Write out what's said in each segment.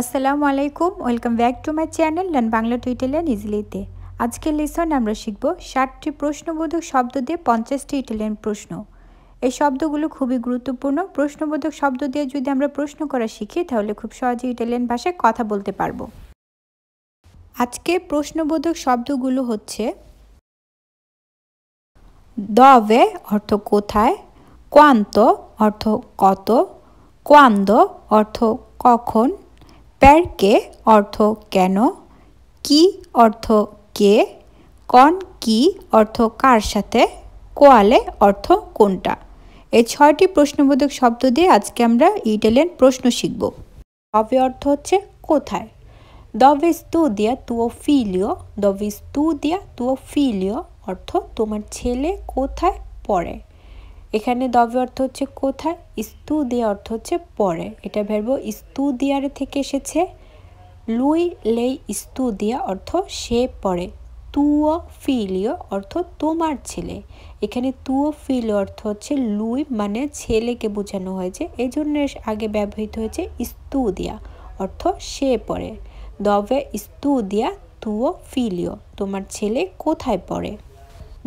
আসসালামু আলাইকুম welcome back to my channel learn Bangla টুইটে অ্যান্ড ইজিলিতে আজকের লেসন আমরা শিখব ষাটটি প্রশ্নবোধক শব্দ দিয়ে পঞ্চাশটি ইটালিয়ান প্রশ্ন এই শব্দগুলো খুবই গুরুত্বপূর্ণ প্রশ্নবোধক শব্দ দিয়ে যদি আমরা প্রশ্ন করা শিখি তাহলে খুব সহজে ইটালিয়ান ভাষায় কথা বলতে পারবো আজকে প্রশ্নবোধক শব্দগুলো হচ্ছে দবে অর্থ কোথায় কোয়ান্ত অর্থ কত কোয়ান্দ অর্থ কখন প্যারকে অর্থ কেন কি অর্থ কে কন কি অর্থ কার সাথে কোয়ালে অর্থ কোনটা এই ছয়টি প্রশ্নবোধক শব্দ দিয়ে আজকে আমরা ইটালিয়ান প্রশ্ন শিখব তবে অর্থ হচ্ছে কোথায় দবে দিয়া তুও ফিলিও দবে দিয়া তুও ফিলিও অর্থ তোমার ছেলে কোথায় পড়ে এখানে দবে অর্থ হচ্ছে কোথায় ইস্তু দেয়া অর্থ হচ্ছে পরে এটা ভেরব ইস্তু দিয়ারে থেকে এসেছে লুই লেই ইস্তু দিয়া অর্থ সে পরে তুও ফিলিও অর্থ তোমার ছেলে এখানে তুও ফিল অর্থ হচ্ছে লুই মানে ছেলেকে বোঝানো হয়েছে এই জন্য আগে ব্যবহৃত হয়েছে ইস্তু দিয়া অর্থ সে পড়ে দবে ইস্তু দিয়া তুও ফিলিও তোমার ছেলে কোথায় পড়ে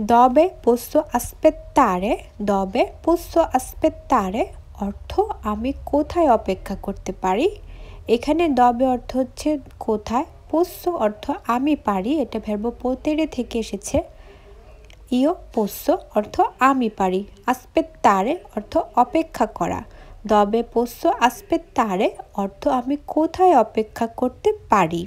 dove posso aspettare dove posso aspettare অর্থ আমি কোথায় অপেক্ষা করতে পারি এখানে দবে অর্থ হচ্ছে কোথায় পোষ্য অর্থ আমি পারি এটা ভেরব পোতেরে থেকে এসেছে ইয় পোষ্য অর্থ আমি পারি আসপে তারে অর্থ অপেক্ষা করা দবে পোষ্য আসপে তারে অর্থ আমি কোথায় অপেক্ষা করতে পারি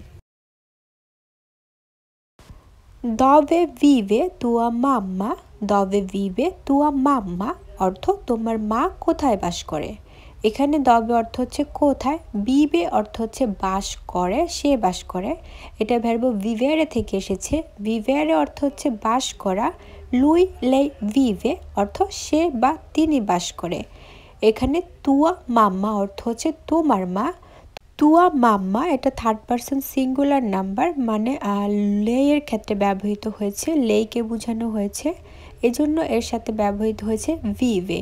দবে ভিবে তুয়া মাম্মা দবে ভিবে তুয়া মাম্মা অর্থ তোমার মা কোথায় বাস করে এখানে দবে অর্থ হচ্ছে কোথায় বিবে অর্থ হচ্ছে বাস করে সে বাস করে এটা ভ্যারব ভিভেরে থেকে এসেছে ভিভেরে অর্থ হচ্ছে বাস করা লুই লে ভিভে অর্থ সে বা তিনি বাস করে এখানে তুয়া মাম্মা অর্থ হচ্ছে তোমার মা তুয়া মাম্মা এটা থার্ড পারসন সিঙ্গুলার নাম্বার মানে লেয়ের ক্ষেত্রে ব্যবহৃত হয়েছে লেইকে বোঝানো হয়েছে এজন্য এর সাথে ব্যবহৃত হয়েছে ভিভে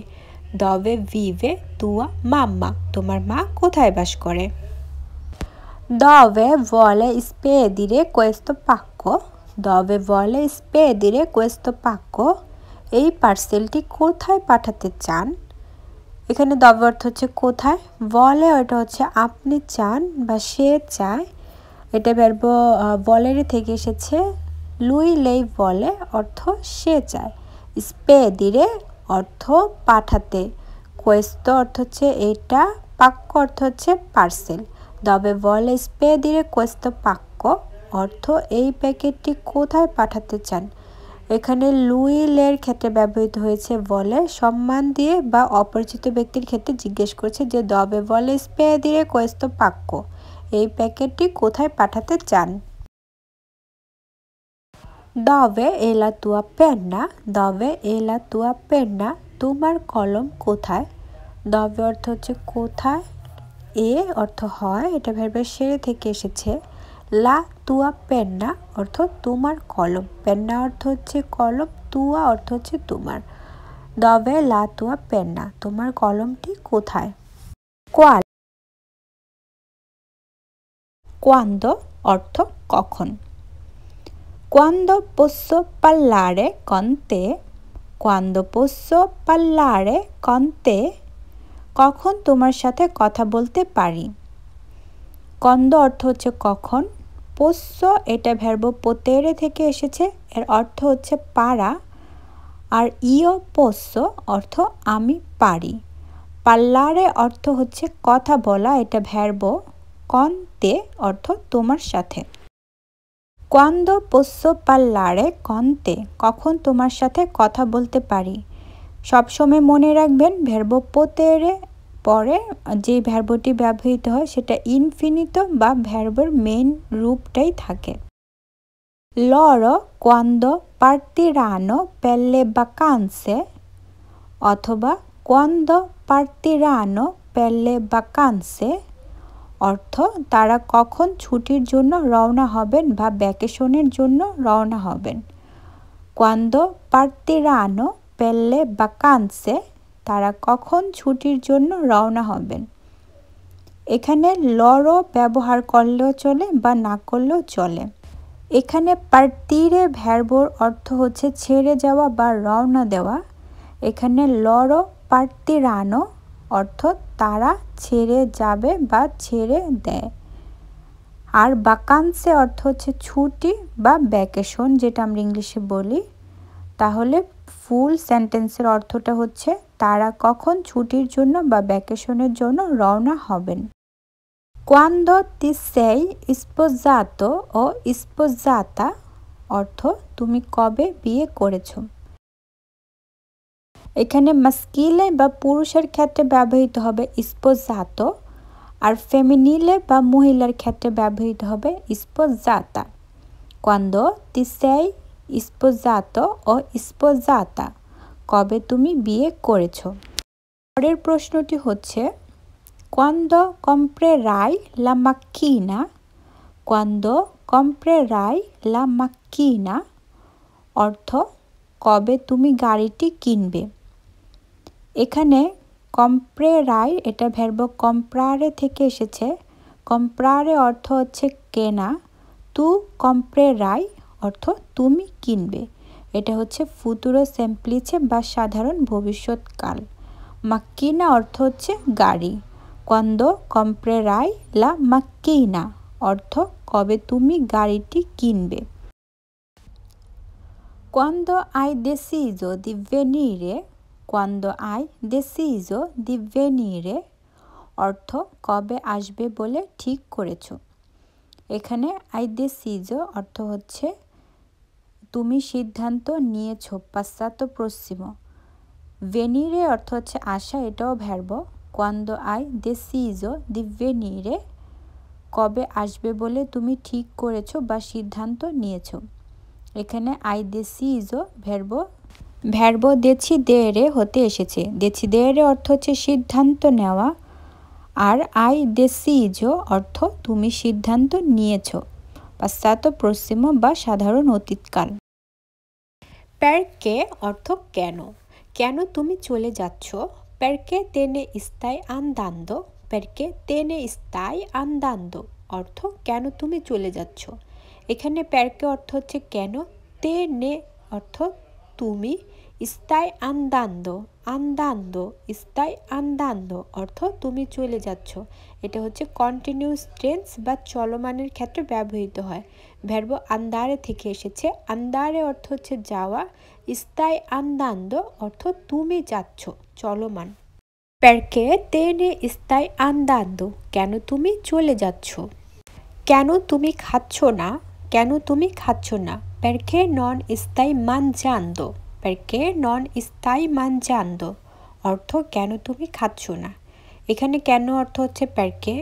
দবে ভিভে তুয়া মাম্মা তোমার মা কোথায় বাস করে দবে বলে দিরে কোয়েস্ত পাক্য দবে বলে দিরে কোয়েস্ত পাক্য এই পার্সেলটি কোথায় পাঠাতে চান এখানে দব্য অর্থ হচ্ছে কোথায় বলে ওটা হচ্ছে আপনি চান বা সে চায় এটা ব্যর্ব বলের থেকে এসেছে লুই লেই বলে অর্থ সে চায় স্পে দিরে অর্থ পাঠাতে কোয়েস্ত অর্থ হচ্ছে এটা পাক্য অর্থ হচ্ছে পার্সেল তবে বলে স্পে দিরে কোয়েস্ত পাক্য অর্থ এই প্যাকেটটি কোথায় পাঠাতে চান এখানে লুইলের ক্ষেত্রে ব্যবহৃত হয়েছে বলে সম্মান দিয়ে বা অপরিচিত ব্যক্তির ক্ষেত্রে জিজ্ঞেস করছে যে দবে বলে স্পে দিয়ে কয়েস্ত পাক্য এই প্যাকেটটি কোথায় পাঠাতে চান দবে এলা তুয়া পেন্না দবে এলা তুয়া পেন্না তোমার কলম কোথায় দবে অর্থ হচ্ছে কোথায় এ অর্থ হয় এটা ভেবে সেরে থেকে এসেছে লা তুয়া পেন্না অর্থ তোমার কলম পেন্না অর্থ হচ্ছে কলম তুয়া অর্থ হচ্ছে তোমার দবে লা তুয়া পেন্না তোমার কলমটি কোথায় কোয়াল কোয়ান্দ অর্থ কখন কোয়ান্দ পোষ্য পাল্লারে কন্তে কোয়ান্দ পোষ্য পাল্লারে কন্তে কখন তোমার সাথে কথা বলতে পারি কন্দ অর্থ হচ্ছে কখন পোস্য এটা ভ্যারব পোতেরে থেকে এসেছে এর অর্থ হচ্ছে পাড়া আর ইয় পোস্য অর্থ আমি পারি পাল্লারে অর্থ হচ্ছে কথা বলা এটা ভ্যারব কন্তে অর্থ তোমার সাথে কন্দ পোষ্য পাল্লারে কন্তে কখন তোমার সাথে কথা বলতে পারি সবসময় মনে রাখবেন ভ্যারব পোতেরে পরে যে ভ্যারবটি ব্যবহৃত হয় সেটা ইনফিনিত বা ভ্যারবের মেন রূপটাই থাকে লর কোয়ান্দো পার্তিরানো পেল্লে বা কানসে অথবা কোয়ান্দো পার্তিরানো পেল্লে বা কানসে অর্থ তারা কখন ছুটির জন্য রওনা হবেন বা ভ্যাকেশনের জন্য রওনা হবেন কোয়ান্দো পার্তিরানো পেল্লে বা কানসে তারা কখন ছুটির জন্য রওনা হবেন এখানে লরও ব্যবহার করলেও চলে বা না করলেও চলে এখানে পার্তিরে ভ্যারবোর অর্থ হচ্ছে ছেড়ে যাওয়া বা রওনা দেওয়া এখানে লরও পার্তিরানো অর্থ তারা ছেড়ে যাবে বা ছেড়ে দেয় আর বাকান্সে অর্থ হচ্ছে ছুটি বা ভ্যাকেশন যেটা আমরা ইংলিশে বলি তাহলে ফুল সেন্টেন্সের অর্থটা হচ্ছে তারা কখন ছুটির জন্য বা ভ্যাকেশনের জন্য রওনা হবেন কোয়ান্দো তিসেই স্পজাত ও স্পজাতা অর্থ তুমি কবে বিয়ে করেছ এখানে মাস্কিলে বা পুরুষের ক্ষেত্রে ব্যবহৃত হবে স্পজাত আর ফেমিনিলে বা মহিলার ক্ষেত্রে ব্যবহৃত হবে স্পজাতা কোয়ান্দো তিসেই স্পজাত ও স্পজাতা কবে তুমি বিয়ে করেছ পরের প্রশ্নটি হচ্ছে কম্প্রে রায় লা মাক্কিনা কম্প্রে রায় লা মাক্কিনা অর্থ কবে তুমি গাড়িটি কিনবে এখানে কম্প্রে রায় এটা ভ্যারব কম্প্রারে থেকে এসেছে কম্প্রারে অর্থ হচ্ছে কেনা তু কম্প্রে রাই অর্থ তুমি কিনবে এটা হচ্ছে ফুতুরো সেম্প্লিছে বা সাধারণ ভবিষ্যৎকাল মাক্কিনা অর্থ হচ্ছে গাড়ি কন্দ কম্প্রেরাই লা মাক্কিনা অর্থ কবে তুমি গাড়িটি কিনবে Quando hai deciso di কন্দ আই hai deciso দিব্যেনি রে অর্থ কবে আসবে বলে ঠিক করেছো এখানে আই deciso অর্থ হচ্ছে তুমি সিদ্ধান্ত নিয়েছ পাশ্চাত্য পশ্চিম ভেনিরে অর্থ হচ্ছে আশা এটাও ভ্যারব কোয়ান্দো আই দেসিজো দি ভেনিরে কবে আসবে বলে তুমি ঠিক করেছো বা সিদ্ধান্ত নিয়েছো এখানে আই দে দেসিজো ভ্যারব ভ্যারব দেছি দেরে হতে এসেছে দেছি দেরে অর্থ হচ্ছে সিদ্ধান্ত নেওয়া আর আই দে সিজ অর্থ তুমি সিদ্ধান্ত নিয়েছো পাশ্চাত্য পশ্চিম বা সাধারণ অতীতকাল প্যারকে অর্থ কেন কেন তুমি চলে যাচ্ছ প্যারকে তেনে স্থায়ী আন্দান্দ প্যারকে তেনে স্থায়ী আন্দান্দ অর্থ কেন তুমি চলে যাচ্ছ এখানে প্যারকে অর্থ হচ্ছে কেন তে নে অর্থ তুমি স্তাই আন্দান্দ আন্দান্দ স্তাই আন্দান্দ অর্থ তুমি চলে যাচ্ছ এটা হচ্ছে কন্টিনিউস টেন্স বা চলমানের ক্ষেত্রে ব্যবহৃত হয় ভ্যারব আন্দারে থেকে এসেছে আন্দারে অর্থ হচ্ছে যাওয়া স্তাই আন্দান্দ অর্থ তুমি যাচ্ছ চলমান প্যারকে তেনে স্তাই আন্দান্দ কেন তুমি চলে যাচ্ছ কেন তুমি খাচ্ছ না কেন তুমি খাচ্ছ না প্যারকে নন স্তাই মান জান্দ perché non মান জানদ অর্থ কেন তুমি খাচ্ছ না এখানে কেন অর্থ হচ্ছে প্যারকে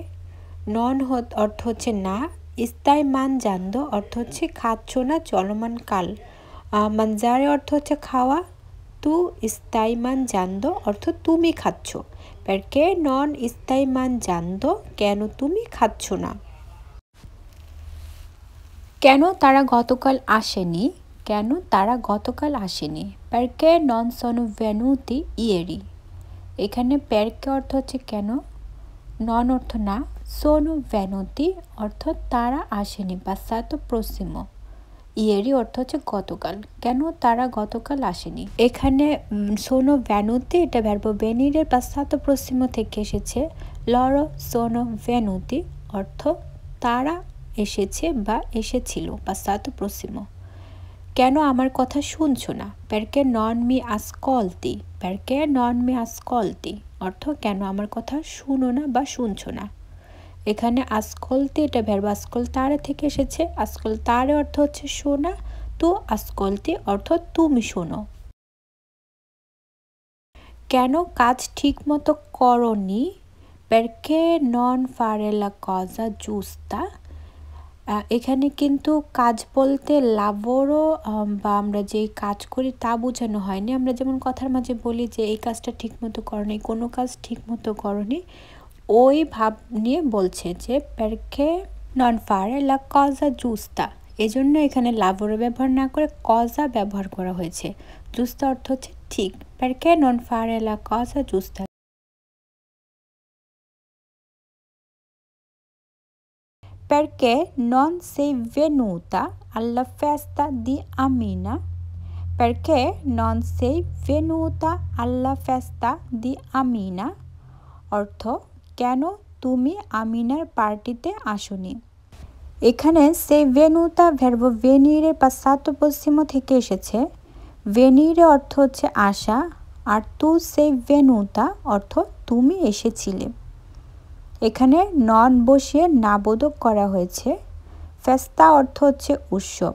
নন অর্থ হচ্ছে না স্থায়ী মান জানদ অর্থ হচ্ছে খাচ্ছ না চলমান কাল মানজারে অর্থ হচ্ছে খাওয়া তু ইস্তাই মান জানদ অর্থ তুমি খাচ্ছ প্যারকে নন ইস্তাই মান জানদ কেন তুমি খাচ্ছ না কেন তারা গতকাল আসেনি কেন তারা গতকাল আসেনি প্যারকে নন সনু ভ্যানুতি ইয়েরি এখানে প্যারকে অর্থ হচ্ছে কেন নন অর্থ না সনু ভ্যানুতি অর্থ তারা আসেনি বা সাত প্রসিম ইয়েরি অর্থ হচ্ছে গতকাল কেন তারা গতকাল আসেনি এখানে সোনো ভ্যানুতি এটা ভ্যারব বেনিরের পাশ্চাত্য পশ্চিম থেকে এসেছে লর সোনো ভ্যানুতি অর্থ তারা এসেছে বা এসেছিল পাশ্চাত্য পশ্চিম কেন আমার কথা শুনছো না প্যারকে নন মি আসকলতি প্যারকে নন মি কলতি অর্থ কেন আমার কথা শুনো না বা শুনছো না এখানে আসকলতি এটা ভ্যার আসকল তারে থেকে এসেছে আসকল তারে অর্থ হচ্ছে শোনা তো আসকলতি অর্থ তুমি শোনো কেন কাজ ঠিক মতো করনি প্যারকে নন ফারেলা কজা জুস্তা এখানে কিন্তু কাজ বলতে লাভরও বা আমরা যেই কাজ করি তা বোঝানো হয়নি আমরা যেমন কথার মাঝে বলি যে এই কাজটা ঠিকমতো করনি কোনো কাজ ঠিকমতো করনি ওই ভাব নিয়ে বলছে যে পেরখে নন ফার লা কজা জুস্তা জন্য এখানে লাভরও ব্যবহার না করে কজা ব্যবহার করা হয়েছে জুস্তা অর্থ হচ্ছে ঠিক পেরখে নন ফার লা কজা জুস্তা perché non sei venuta alla festa di Amina? Perché non sei venuta alla festa di Amina? অর্থ কেন তুমি আমিনার পার্টিতে আসনি এখানে সেই ভেনুতা ভ্যার্ব ভেনিরের পাশ্চাত্য পশ্চিম থেকে এসেছে ভেনিরে অর্থ হচ্ছে আশা আর তু সেই ভেনুতা অর্থ তুমি এসেছিলে এখানে নন বসিয়ে নাবোধক করা হয়েছে ফেস্তা অর্থ হচ্ছে উৎসব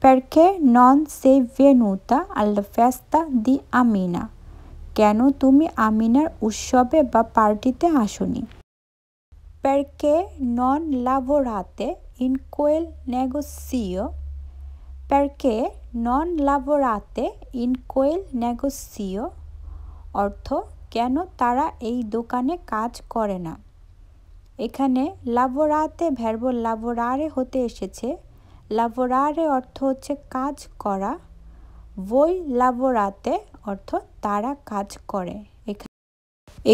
প্যারকে নন সে ভেনুতা আল্লা ফেস্তা দি আমিনা কেন তুমি আমিনার উৎসবে বা পার্টিতে আসনি প্যারকে নন লাভোরাতে ইন কোয়েল নেগোসিও প্যারকে নন লাভোরাতে ইন কোয়েল নেগোসিও অর্থ কেন তারা এই দোকানে কাজ করে না এখানে লাবোরাতে ভ্যারব লাভরারে হতে এসেছে লাভরারে অর্থ হচ্ছে কাজ করা বই লাবোরাতে অর্থ তারা কাজ করে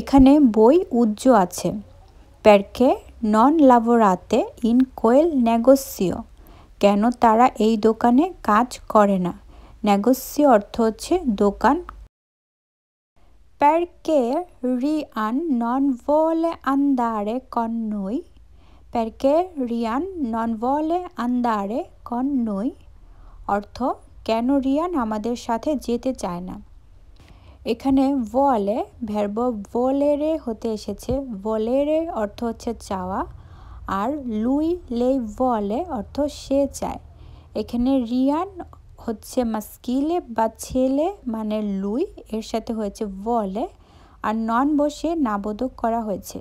এখানে বই উজ্জ আছে প্যারকে নন লাবোরাতে ইন কোয়েল নেগোসিও কেন তারা এই দোকানে কাজ করে না নেগোসিও অর্থ হচ্ছে দোকান perché rian non vuole andare con noi? Perché Riyan নন ভলে আন্দারে কন নই অর্থ কেন রিয়ান আমাদের সাথে যেতে চায় না এখানে ভলে ভ্যার্ব ভোলেরে হতে এসেছে ভোলেরে অর্থ হচ্ছে চাওয়া আর লুই লে বলে অর্থ সে চায় এখানে রিয়ান হচ্ছে মাস্কিলে বা ছেলে মানে লুই এর সাথে হয়েছে বলে আর নন বসে নাবোধক করা হয়েছে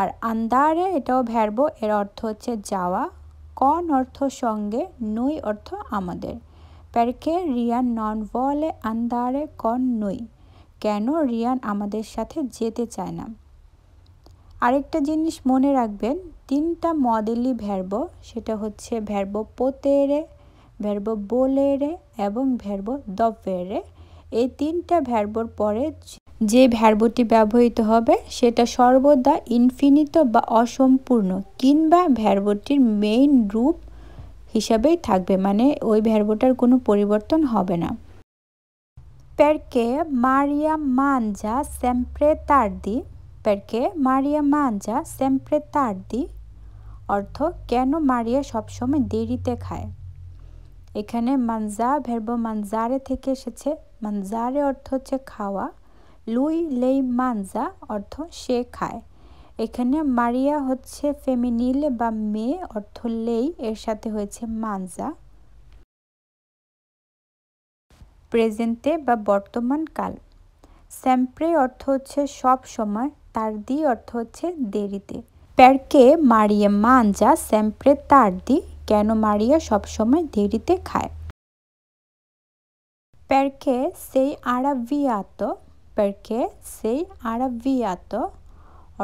আর আন্দারে এটাও ভ্যারব এর অর্থ হচ্ছে যাওয়া কন অর্থ সঙ্গে নুই অর্থ আমাদের প্যারকে রিয়ান নন বলে আন্দারে কন নই কেন রিয়ান আমাদের সাথে যেতে চায় না আরেকটা জিনিস মনে রাখবেন তিনটা মদেলই ভ্যারব সেটা হচ্ছে ভ্যারব পোতেরে ভ্যারব বোলেরে এবং ভ্যারব দবেরে এই তিনটা ভ্যারবর পরে যে ভ্যারবটি ব্যবহৃত হবে সেটা সর্বদা ইনফিনিত বা অসম্পূর্ণ কিংবা ভ্যারবটির মেইন রূপ হিসাবেই থাকবে মানে ওই ভ্যারবটার কোনো পরিবর্তন হবে না পেরকে মারিয়া মানজা স্যাম্প্রে তার্দি পেরকে মারিয়া মানজা স্যাম্প্রে তার্দি অর্থ কেন মারিয়া সবসময় দেরিতে খায় এখানে মানজা ভেরব মানজারে থেকে এসেছে মানজারে অর্থ হচ্ছে খাওয়া লুই লেই মানজা অর্থ সে খায় এখানে মারিয়া হচ্ছে ফেমিনিল বা মেয়ে অর্থ লেই এর সাথে হয়েছে মানজা প্রেজেন্টে বা বর্তমান কাল স্যাম্প্রে অর্থ হচ্ছে সব সময় তার দি অর্থ হচ্ছে দেরিতে প্যারকে মারিয়ে মানজা স্যাম্প্রে তার দি কেন মারিয়া সবসময় দেরিতে খায় Perché সেই arrabbiato? Perché সেই arrabbiato?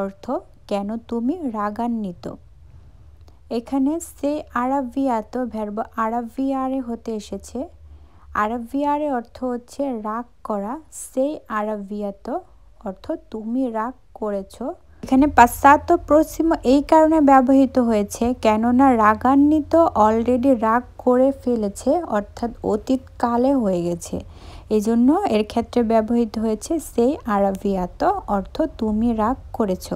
অর্থ কেন তুমি রাগান্বিত এখানে সে আরাভিয়াত ভ্যারব আরাভিয়ারে হতে এসেছে আরাভিয়ারে অর্থ হচ্ছে রাগ করা সেই আরাভিয়াত অর্থ তুমি রাগ করেছো এখানে পাশ্চাত্য পশ্চিম এই কারণে ব্যবহৃত হয়েছে কেননা রাগান্বিত অলরেডি রাগ করে ফেলেছে অর্থাৎ অতীত কালে হয়ে গেছে এই জন্য এর ক্ষেত্রে ব্যবহৃত হয়েছে সেই আরাভিয়াত অর্থ তুমি রাগ করেছ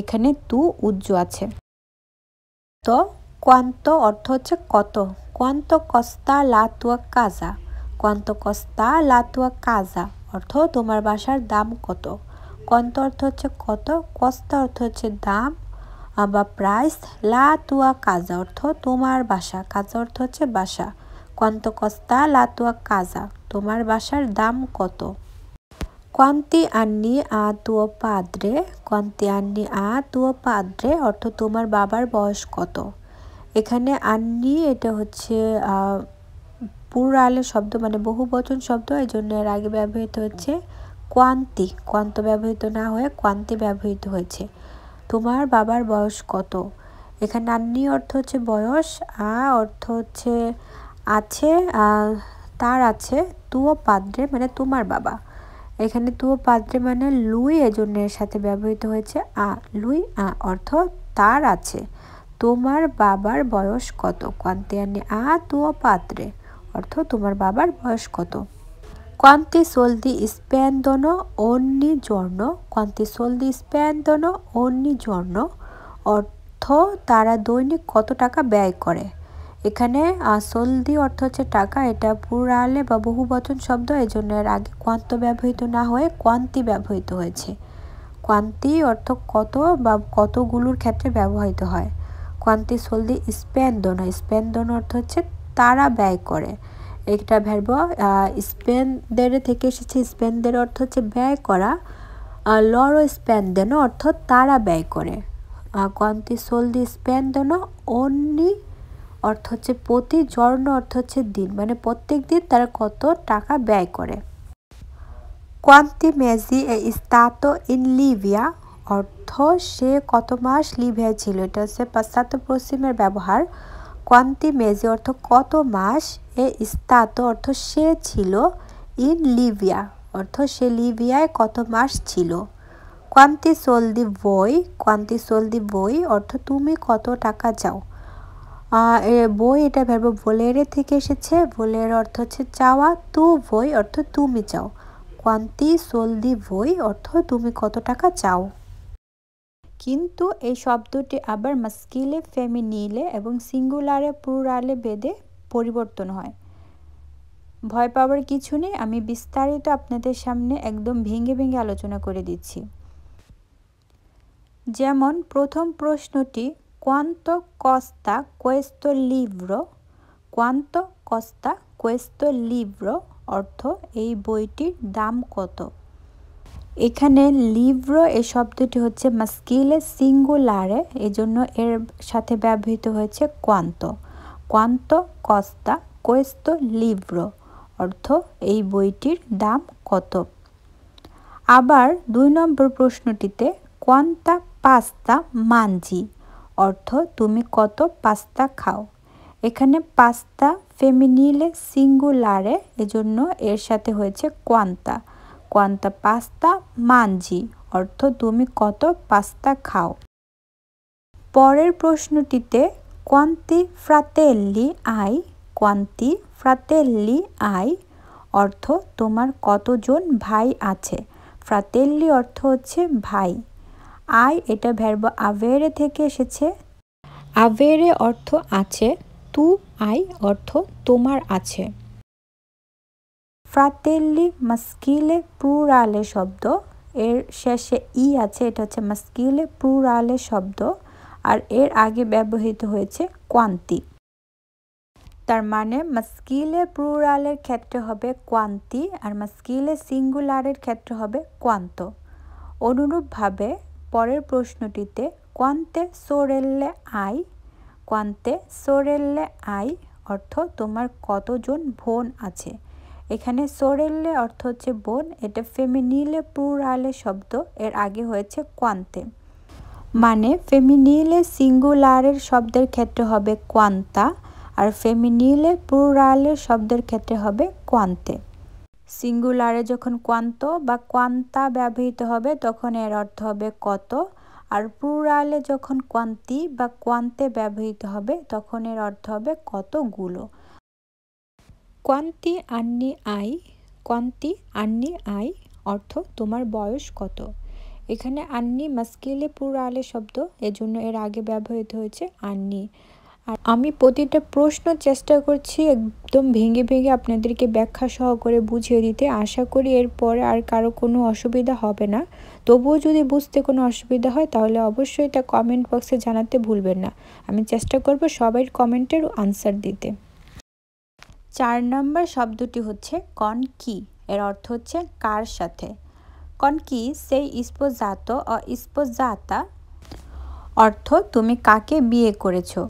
এখানে তু উজ্জ আছে তো কোয়ান্ত অর্থ হচ্ছে কত কোয়ান্ত কস্তা লাতুয়া কাজা কোয়ান্ত কস্তা লাতুয়া কাজা অর্থ তোমার বাসার দাম কত কন্ত অর্থ হচ্ছে কত কস্তা অর্থ হচ্ছে দাম বা প্রাইস লা তুয়া কাজা অর্থ তোমার বাসা কাজা অর্থ হচ্ছে বাসা কন্ত কস্তা লা তুয়া কাজা তোমার বাসার দাম কত কন্তি আন্নি আ তুয় পাদ্রে কন্তি আন্নি আ তুয় পাদ্রে অর্থ তোমার বাবার বয়স কত এখানে আন্নি এটা হচ্ছে পুরালে শব্দ মানে বহু বচন শব্দ এই জন্য এর আগে ব্যবহৃত হচ্ছে কোয়ান্তি কোয়ান্ত ব্যবহৃত না হয়ে কোয়ান্তি ব্যবহৃত হয়েছে তোমার বাবার বয়স কত এখানে নান্নি অর্থ হচ্ছে বয়স আ অর্থ হচ্ছে আছে তার আছে তুও পাদ্রে মানে তোমার বাবা এখানে তুও পাদ্রে মানে লুই এজন্যের সাথে ব্যবহৃত হয়েছে আ লুই আ অর্থ তার আছে তোমার বাবার বয়স কত আন্নি আ তুও পাত্রে অর্থ তোমার বাবার বয়স কত কান্তি সলদি spendono অন্নি জর্ণ কান্তি সলদি spendono অন্নি জর্ণ অর্থ তারা দৈনিক কত টাকা ব্যয় করে এখানে সলদি অর্থ হচ্ছে টাকা এটা পুরালে বা বহুবচন শব্দ এই জন্য এর আগে কোয়ান্ত ব্যবহৃত না হয়ে কোয়ান্তি ব্যবহৃত হয়েছে কোয়ান্তি অর্থ কত বা কতগুলোর ক্ষেত্রে ব্যবহৃত হয় কান্তি সলদি স্পেন্দন স্পেন্দন অর্থ হচ্ছে তারা ব্যয় করে একটা ভ্যারব স্পেনদের থেকে এসেছে স্পেনদের অর্থ হচ্ছে ব্যয় করা লরো স্পেনদেন অর্থ তারা ব্যয় করে কন্তি সোলদি স্পেনদেন অন্যি অর্থ হচ্ছে প্রতি জর্ণ অর্থ হচ্ছে দিন মানে প্রত্যেক দিন তারা কত টাকা ব্যয় করে কন্তি মেজি স্তাত ইন লিভিয়া অর্থ সে কত মাস লিভিয়া ছিল এটা হচ্ছে পাশ্চাত্য পশ্চিমের ব্যবহার কোয়ান্তি মেজি অর্থ কত মাস এ ইস্তাত অর্থ সে ছিল ইন লিবিয়া অর্থ সে লিবিয়ায় কত মাস ছিল কোয়ান্তি সোলদি বই কোয়ান্তি সোলদি বই অর্থ তুমি কত টাকা চাও বই এটা ভেবে বোলেরে থেকে এসেছে বোলের অর্থ হচ্ছে চাওয়া তু বই অর্থ তুমি চাও কোয়ান্তি সোলদি বই অর্থ তুমি কত টাকা চাও কিন্তু এই শব্দটি আবার মাস্কিলে ফেমিনিলে এবং সিঙ্গুলারে পুরালে বেদে পরিবর্তন হয় ভয় পাওয়ার কিছু নেই আমি বিস্তারিত আপনাদের সামনে একদম ভেঙে ভেঙে আলোচনা করে দিচ্ছি যেমন প্রথম প্রশ্নটি কোয়ান্ত কস্তা কোয়েস্ত লিব্র কোয়ান্ত কস্তা কোয়েস্ত লিব্র অর্থ এই বইটির দাম কত এখানে লিব্রো এই শব্দটি হচ্ছে মাস্কিলে সিঙ্গুলারে এজন্য এর সাথে ব্যবহৃত হয়েছে কোয়ান্ত কোয়ান্ত কস্তা কোয়েস্ত লিব্রো অর্থ এই বইটির দাম কত আবার দুই নম্বর প্রশ্নটিতে কোয়ান্তা পাস্তা মানজি অর্থ তুমি কত পাস্তা খাও এখানে পাস্তা ফেমিনিলে সিঙ্গুলারে এজন্য এর সাথে হয়েছে কোয়ান্তা কোয়ান্তা পাস্তা মানজি অর্থ তুমি কত পাস্তা খাও পরের প্রশ্নটিতে কোয়ান্তি ফ্রাতেল্লি আই কোয়ান্তি ফ্রাতেল্লি আই অর্থ তোমার কতজন ভাই আছে ফ্রাতেল্লি অর্থ হচ্ছে ভাই আই এটা ভ্যারব আভেরে থেকে এসেছে আভেরে অর্থ আছে তু আই অর্থ তোমার আছে ফ্রাতেল্লি মাস্কিলে প্রুরালে শব্দ এর শেষে ই আছে এটা হচ্ছে মাস্কিলে প্রুরালে শব্দ আর এর আগে ব্যবহৃত হয়েছে কোয়ান্তি তার মানে মাস্কিলে প্রুরালের ক্ষেত্রে হবে কোয়ান্তি আর মাস্কিলে সিঙ্গুলারের ক্ষেত্রে হবে কোয়ান্ত অনুরূপভাবে পরের প্রশ্নটিতে কোয়ান্তে সোরেল্লে আই কোয়ান্তে সোরেল্লে আই অর্থ তোমার কতজন বোন আছে এখানে সোরেল্লে অর্থ হচ্ছে বোন এটা ফেমিনিলে প্লুরালে শব্দ এর আগে হয়েছে কোয়ান্তে মানে ফেমিনিলে সিঙ্গুলারের শব্দের ক্ষেত্রে হবে কোয়ান্তা আর ফেমিনিলে প্লুরালের শব্দের ক্ষেত্রে হবে কোয়ান্তে সিঙ্গুলারে যখন কোয়ান্ত বা কোয়ান্তা ব্যবহৃত হবে তখন এর অর্থ হবে কত আর প্লুরালে যখন কোয়ান্তি বা কোয়ান্তে ব্যবহৃত হবে তখন এর অর্থ হবে কতগুলো কোয়ান্তি আন্নি আই কোয়ান্তি আন্নি আই অর্থ তোমার বয়স কত এখানে আন্নি মাস্কিলে আলে শব্দ এজন্য এর আগে ব্যবহৃত হয়েছে আন্নি আর আমি প্রতিটা প্রশ্ন চেষ্টা করছি একদম ভেঙে ভেঙে আপনাদেরকে ব্যাখ্যা সহ করে বুঝিয়ে দিতে আশা করি এরপরে আর কারো কোনো অসুবিধা হবে না তবুও যদি বুঝতে কোনো অসুবিধা হয় তাহলে অবশ্যই তা কমেন্ট বক্সে জানাতে ভুলবেন না আমি চেষ্টা করব সবাই কমেন্টের আনসার দিতে চার নম্বর শব্দটি হচ্ছে কন কি এর অর্থ হচ্ছে কার সাথে কন কি সেই স্পজাত অ স্পজাতা অর্থ তুমি কাকে বিয়ে করেছো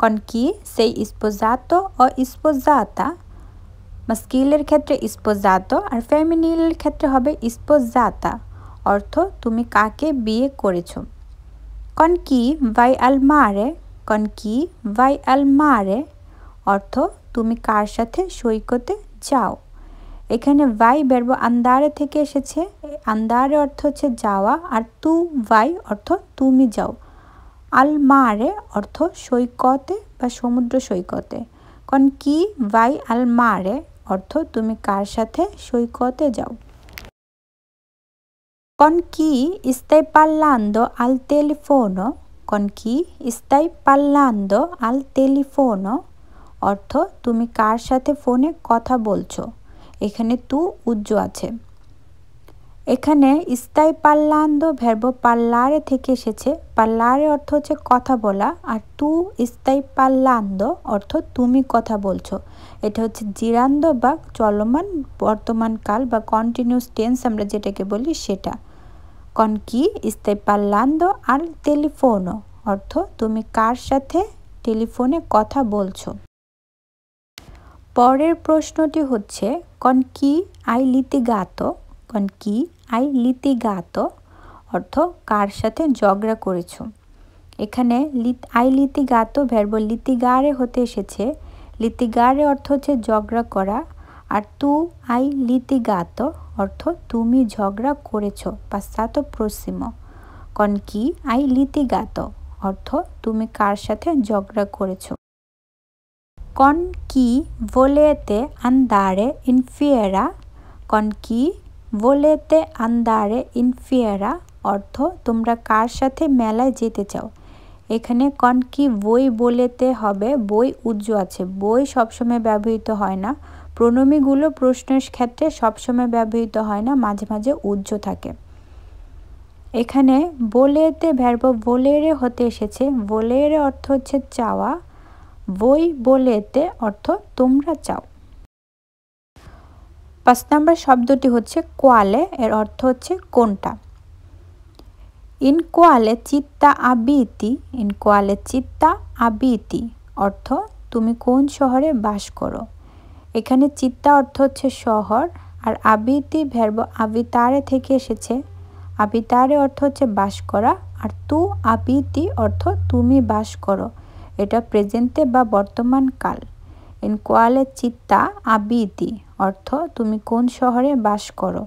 কন কি সেই স্পজাত অ স্পজাতা মাস্কিলের ক্ষেত্রে স্পজাত আর ফ্যামিনিলের ক্ষেত্রে হবে স্পজাতা অর্থ তুমি কাকে বিয়ে করেছ কন কি ভাই আল মারে কন কি ভাই আল মারে অর্থ তুমি কার সাথে সৈকতে যাও এখানে ভাই বেরবো আন্দারে থেকে এসেছে আন্দারে অর্থ হচ্ছে যাওয়া আর তু ভাই অর্থ তুমি যাও আল মারে অর্থ সৈকতে বা সমুদ্র সৈকতে কারণ কি ভাই আল মারে অর্থ তুমি কার সাথে সৈকতে যাও কন কি ইস্তাই পাল্লান্দো আল টেলিফোনো কন কি ইস্তাই পাল্লান্দো আল টেলিফোনো অর্থ তুমি কার সাথে ফোনে কথা বলছো এখানে তু উজ্জ আছে এখানে ইস্তাই পাল্লান্দ ভ্যার্ব পাল্লারে থেকে এসেছে পাল্লারে অর্থ হচ্ছে কথা বলা আর তু ইস্তাই পাল্লান্দ অর্থ তুমি কথা বলছো এটা হচ্ছে জিরান্দ বা চলমান বর্তমান কাল বা কন্টিনিউস টেন্স আমরা যেটাকে বলি সেটা কন কি ইস্তাই পাল্লান্দ আর টেলিফোনও অর্থ তুমি কার সাথে টেলিফোনে কথা বলছো পরের প্রশ্নটি হচ্ছে কন কি আই লিতি গাত কন কি আই লিতি গাত অর্থ কার সাথে ঝগড়া করেছ এখানে আই লিতি গাত ভ্যারব লিতিগারে হতে এসেছে লিতিগারে অর্থ হচ্ছে ঝগড়া করা আর তু আই লিতি গাত অর্থ তুমি ঝগড়া করেছ পাশ্চাত প্রসিম কন কি আই লিতি গাত অর্থ তুমি কার সাথে ঝগড়া করেছো Conchivolete andare in fiera Conchivolete andare in fiera অর্থ তোমরা কার সাথে মেলায় যেতে চাও এখানে কন কি বই বলেতে হবে বই উজ্জ আছে বই সবসময় ব্যবহৃত হয় না প্রণমীগুলো প্রশ্নের ক্ষেত্রে সবসময় ব্যবহৃত হয় না মাঝে মাঝে উজ্জ থাকে এখানে বলেতে ভ্যারব বলেরে হতে এসেছে বলেরে অর্থ হচ্ছে চাওয়া বই বলেতে অর্থ তোমরা চাও পাঁচ নম্বর শব্দটি হচ্ছে কোয়ালে এর অর্থ হচ্ছে কোনটা ইন কোয়ালে চিত্তা আবিতি ইন কোয়ালে চিত্তা আবিতি অর্থ তুমি কোন শহরে বাস করো এখানে চিত্তা অর্থ হচ্ছে শহর আর আবিতি ভ্যার্ব আবিতারে থেকে এসেছে আবিতারে অর্থ হচ্ছে বাস করা আর তু আবিতি অর্থ তুমি বাস করো এটা প্রেজেন্টে বা বর্তমান কাল ইন কোয়ালে চিত্তা আবিতি অর্থ তুমি কোন শহরে বাস করো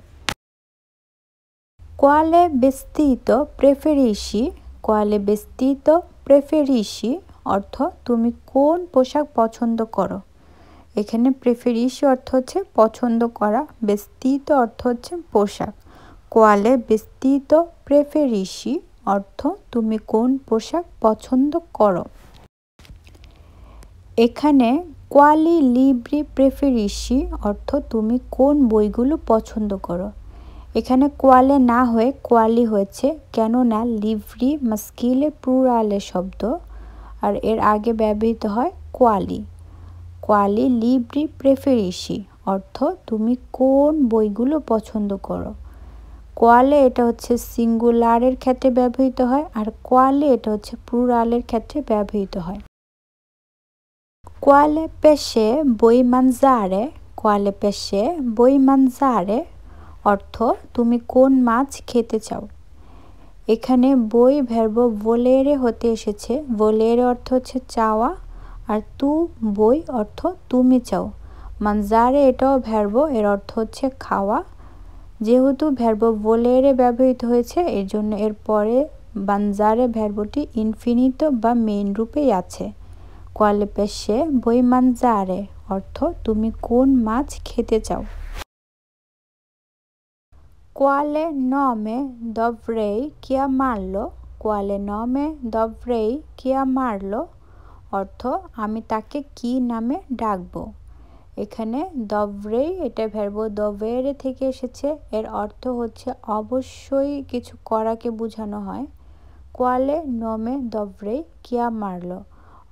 কোয়ালে বিস্তৃত প্রেফেরিসি কোয়ালে বিস্তৃত প্রেফেরিসি অর্থ তুমি কোন পোশাক পছন্দ করো এখানে প্রেফেরিসি অর্থ হচ্ছে পছন্দ করা বিস্তৃত অর্থ হচ্ছে পোশাক কোয়ালে বিস্তৃত প্রেফেরিসি অর্থ তুমি কোন পোশাক পছন্দ করো এখানে কোয়ালি লিব্রি প্রেফেরিসি অর্থ তুমি কোন বইগুলো পছন্দ করো এখানে কোয়ালে না হয়ে কোয়ালি হয়েছে কেননা লিভরি মাস্কিলে প্রুরালে শব্দ আর এর আগে ব্যবহৃত হয় কোয়ালি কোয়ালি লিব্রি প্রেফেরিসি অর্থ তুমি কোন বইগুলো পছন্দ করো কোয়ালে এটা হচ্ছে সিঙ্গুলারের ক্ষেত্রে ব্যবহৃত হয় আর কোয়ালে এটা হচ্ছে প্লুরালের ক্ষেত্রে ব্যবহৃত হয় Quale pesce বই mangiare? Quale pesce বই mangiare? অর্থ তুমি কোন মাছ খেতে চাও এখানে বই ভ্যারব ভোলেরে হতে এসেছে ভোলেরে অর্থ হচ্ছে চাওয়া আর তু বই অর্থ তুমি চাও মানজারে এটাও ভ্যারব এর অর্থ হচ্ছে খাওয়া যেহেতু ভ্যারব ভোলেরে ব্যবহৃত হয়েছে এর জন্য এর পরে বানজারে ভ্যারবটি ইনফিনিত বা মেন রূপেই আছে কোয়ালে পেশে বই মানজারে অর্থ তুমি কোন মাছ খেতে চাও কোয়ালে নমে দবরেই কিয়া মারলো কোয়ালে নমে দভরেই কিয়া মারলো অর্থ আমি তাকে কি নামে ডাকবো এখানে দবরেই এটা ভ্যারব দভেরে থেকে এসেছে এর অর্থ হচ্ছে অবশ্যই কিছু করাকে বোঝানো হয় কোয়ালে নমে দবরেই কিয়া মারলো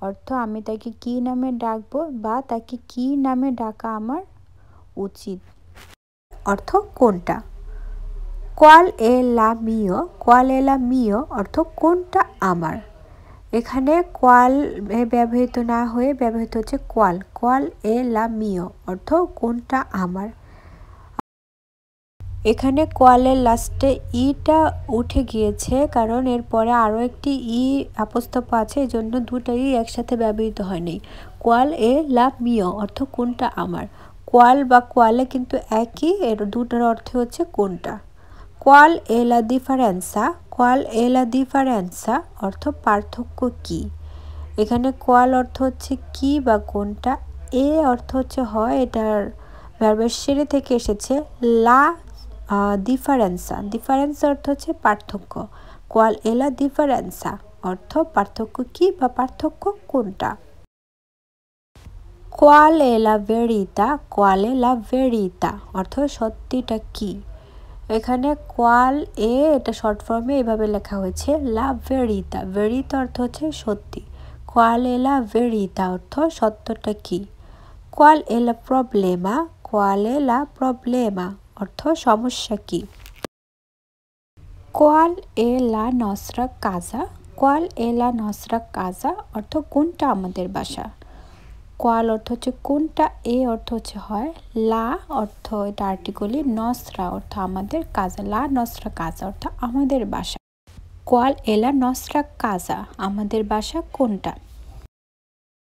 অর্থ আমি তাকে কি নামে ডাকবো বা তাকে কি নামে ডাকা আমার উচিত অর্থ কোনটা কোয়াল এ লা মিও কোয়াল এ লা মিও অর্থ কোনটা আমার এখানে কোয়াল ব্যবহৃত না হয়ে ব্যবহৃত হচ্ছে কোয়াল কোয়াল এ লা মিও অর্থ কোনটা আমার এখানে কোয়ালের লাস্টে ইটা উঠে গিয়েছে কারণ এরপরে আরও একটি ই আপস্তপ আছে এই জন্য দুটা ই একসাথে ব্যবহৃত হয়নি কোয়াল এ লাভ মিও অর্থ কোনটা আমার কোয়াল বা কোয়ালে কিন্তু একই এর দুটার অর্থ হচ্ছে কোনটা কোয়াল এ লা ডিফারেন্সা কোয়াল এ লা ডিফারেন্সা অর্থ পার্থক্য কি এখানে কোয়াল অর্থ হচ্ছে কি বা কোনটা এ অর্থ হচ্ছে হয় এটার ভ্যারবের সেরে থেকে এসেছে লা ডিফারেন্সা ডিফারেন্সা অর্থ হচ্ছে পার্থক্য কোয়াল এলা ডিফারেন্সা অর্থ পার্থক্য কি বা পার্থক্য কোনটা কোয়াল এলা ভেরিতা কোয়াল এলা ভেরিতা অর্থ সত্যিটা কি এখানে কোয়াল এ এটা শর্ট ফর্মে এভাবে লেখা হয়েছে লা ভেরিতা ভেরিতা অর্থ হচ্ছে সত্যি কোয়াল এলা ভেরিতা অর্থ সত্যটা কি কোয়াল এলা প্রবলেমা কোয়াল এলা প্রবলেমা অর্থ সমস্যা কি কোয়াল এ লা নসরা কাজা কোয়াল এ লা নসরা কাজা অর্থ কোনটা আমাদের বাসা কোয়াল অর্থ হচ্ছে কোনটা এ অর্থ হচ্ছে হয় লা অর্থ এটা আর্টিকলি নসরা অর্থ আমাদের কাজা লা নসরা কাজা অর্থ আমাদের বাসা কোয়াল এলা নসরা কাজা আমাদের বাসা কোনটা